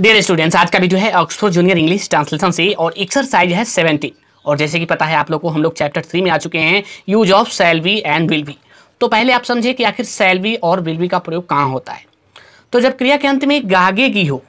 dear students आज का video है ऑक्सफोर्ड जूनियर इंग्लिश ट्रांसलेशन से और एक्सरसाइज है सेवेंटीन और जैसे कि पता है आप लोग को हम लोग चैप्टर थ्री में आ चुके हैं use of shall be and will be तो पहले आप समझिए कि आखिर सैलवी और विल बी का प्रयोग कहाँ होता है तो जब क्रिया के अंत में गागे की हो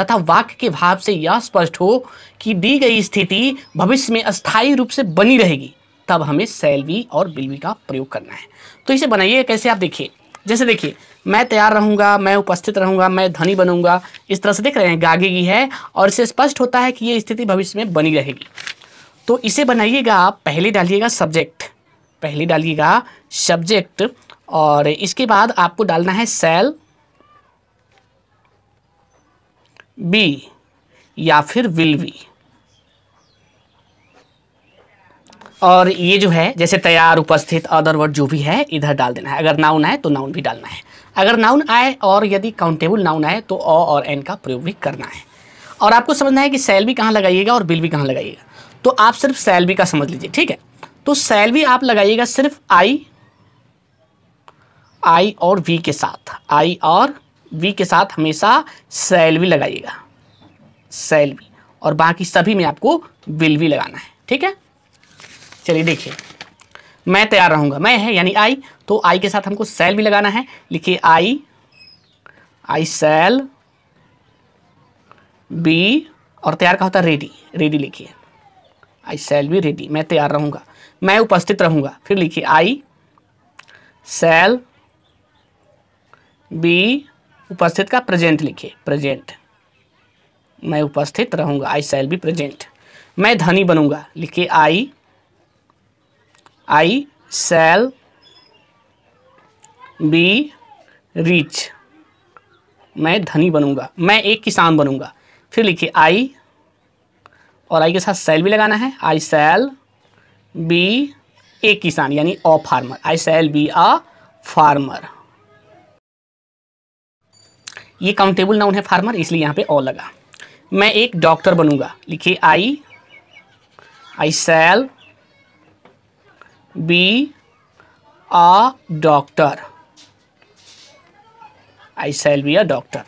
तथा वाक्य के भाव से यह स्पष्ट हो कि दी गई स्थिति भविष्य में अस्थायी रूप से बनी रहेगी तब हमें सैलवी और बिलवी का प्रयोग करना है तो इसे बनाइए कैसे आप देखिए जैसे देखिए मैं तैयार रहूंगा मैं उपस्थित रहूंगा मैं धनी बनूंगा इस तरह से देख रहे हैं गागेगी है और इससे स्पष्ट होता है कि ये स्थिति भविष्य में बनी रहेगी तो इसे बनाइएगा आप पहले डालिएगा सब्जेक्ट पहले डालिएगा सब्जेक्ट और इसके बाद आपको डालना है सेल बी या फिर विल बी और ये जो है जैसे तैयार उपस्थित अदर वर्ड जो भी है इधर डाल देना है अगर नाउन आए तो नाउन भी डालना है अगर नाउन आए और यदि काउंटेबल नाउन आए तो ओ और एन का प्रयोग भी करना है और आपको समझना है कि सेल भी कहाँ लगाइएगा और बिल भी कहाँ लगाइएगा तो आप सिर्फ सेल भी का समझ लीजिए ठीक है तो सेल भी आप लगाइएगा सिर्फ आई आई और वी के साथ आई और वी के साथ हमेशा सेल भी लगाइएगा सेल भी और बाकी सभी में आपको बिल भी लगाना है ठीक है चलिए देखिए मैं तैयार रहूँगा मैं है यानी आई तो आई के साथ हमको सेल भी लगाना है लिखिए आई आई सेल बी और तैयार का होता है रेडी रेडी लिखिए आई सेल बी रेडी मैं तैयार रहूँगा मैं उपस्थित रहूँगा फिर लिखिए आई सेल बी उपस्थित का प्रेजेंट लिखिए प्रेजेंट मैं उपस्थित रहूँगा आई सेल बी प्रेजेंट मैं धनी बनूंगा लिखिए I I shall be rich मैं धनी बनूंगा मैं एक किसान बनूंगा फिर लिखिए आई और आई के साथ सेल भी लगाना है आई सेल बी ए किसान यानी a farmer I shall be a farmer ये काउंटेबल नाउन है फार्मर इसलिए यहाँ पे ऑ लगा मैं एक डॉक्टर बनूंगा लिखिए I I shall be a doctor I shall be a doctor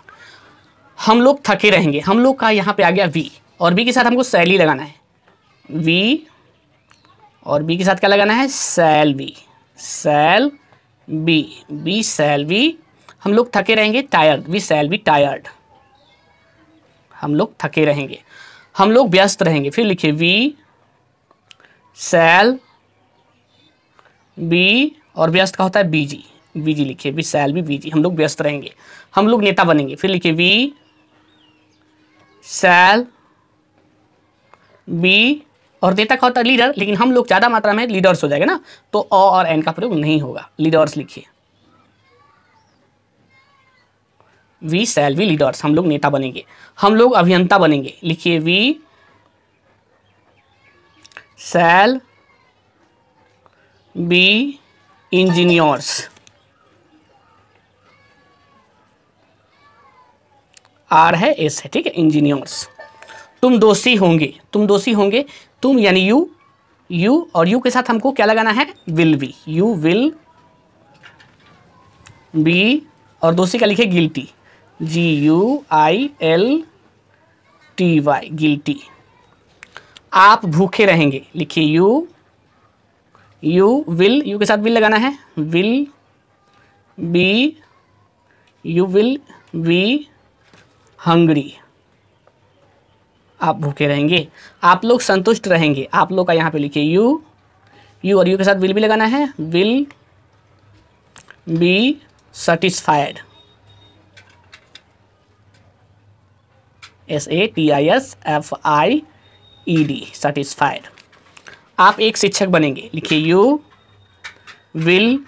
हम लोग थके रहेंगे हम लोग का यहाँ पे आ गया वी और बी के साथ हमको सैली लगाना है वी और बी के साथ क्या लगाना है shall be shall be be shall be हम लोग थके रहेंगे tired we shall be tired हम लोग थके रहेंगे हम लोग व्यस्त रहेंगे फिर लिखिए वी सैल बी और व्यस्त का होता है बीजी बीजी लिखिए बी सैल बी बीजी हम लोग व्यस्त रहेंगे हम लोग नेता बनेंगे फिर लिखिए बी सैल बी और नेता का होता है लीडर लेकिन हम लोग ज़्यादा मात्रा में लीडर्स हो जाएगा ना तो अ और एन का प्रयोग नहीं होगा लीडर्स लिखिए वी सैल वी लीडर्स हम लोग नेता बनेंगे हम लोग अभियंता बनेंगे लिखिए we shall be engineers are है एस है ठीक है इंजीनियर्स तुम दोषी होंगे तुम दोषी होंगे तुम यानी यू यू और यू के साथ हमको क्या लगाना है will be you will be और दोषी का लिखे guilty G U I L T Y guilty आप भूखे रहेंगे लिखिए यू यू विल यू के साथ विल लगाना है will be you will be hungry आप भूखे रहेंगे आप लोग संतुष्ट रहेंगे आप लोग का यहाँ पे लिखिए यू यू और यू के साथ विल भी लगाना है will be satisfied S A T I S F I E D satisfied आप एक शिक्षक बनेंगे लिखिए यू विल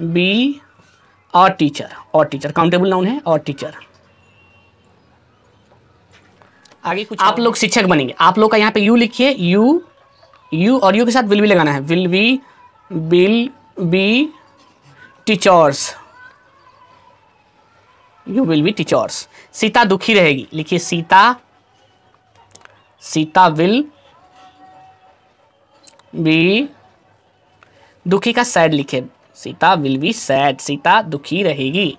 बी और टीचर और टीचर काउंटेबल नाउन है और टीचर आगे कुछ आप लोग शिक्षक बनेंगे आप लोग का यहाँ पे यू लिखिए यू यू और यू के साथ विल भी लगाना है will be will be teachers you will be teachers Sita दुखी रहेगी लिखिए सीता सीता विल बी दुखी का सैड लिखे Sita will be sad Sita दुखी रहेगी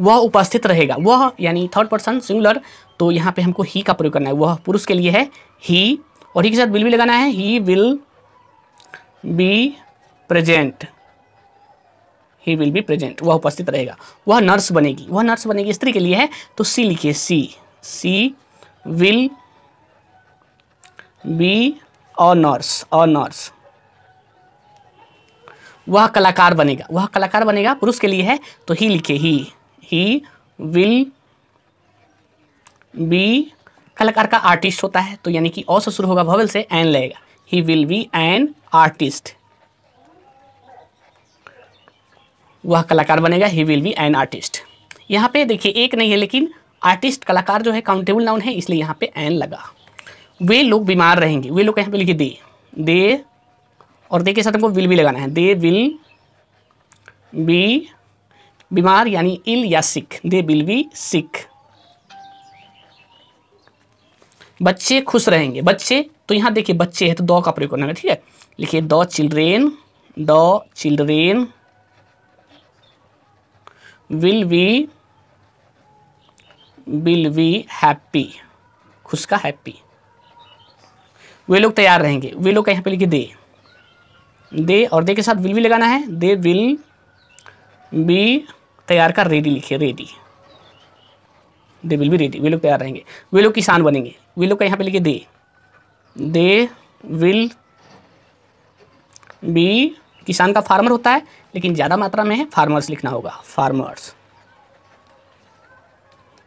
वह उपस्थित रहेगा वह यानी थर्ड पर्सन सिंगुलर तो यहाँ पे हमको ही का प्रयोग करना है वह पुरुष के लिए है ही और ही के साथ विल भी लगाना है he will be present he will be present वह उपस्थित रहेगा वह नर्स बनेगी वह नर्स बनेगी स्त्री के लिए है तो सी लिखिए she she will be owners owners वह कलाकार बनेगा वह कलाकार बनेगा पुरुष के लिए है तो ही लिखे ही ही विल बी कलाकार का आर्टिस्ट होता है तो यानी कि औ से शुरू होगा भवल से एन लेगा he will be an artist वह कलाकार बनेगा he will be an artist यहाँ पे देखिए एक नहीं है लेकिन आर्टिस्ट कलाकार जो है काउंटेबल नाउन है इसलिए यहाँ पे एन लगा वे लोग बीमार रहेंगे वे लोग यहाँ पे लिखे दे दे और दे के साथ हमको विल भी लगाना है दे विल बी बीमार यानी इल या sick they will be sick बच्चे खुश रहेंगे बच्चे तो यहाँ देखिए बच्चे है तो द का प्रयोग करना है ठीक है लिखिए the children the children will be will be happy खुश का हैप्पी वे लोग तैयार रहेंगे वे लोग का यहाँ पे लिखे दे दे और दे के साथ विल भी लगाना है दे विल बी तैयार का रेडी लिखे ready they will be ready वे लोग तैयार रहेंगे वे लोग किसान बनेंगे वे लोग का यहाँ पे लिखे दे दे विल बी किसान का फार्मर होता है लेकिन ज़्यादा मात्रा में है फार्मर्स लिखना होगा फार्मर्स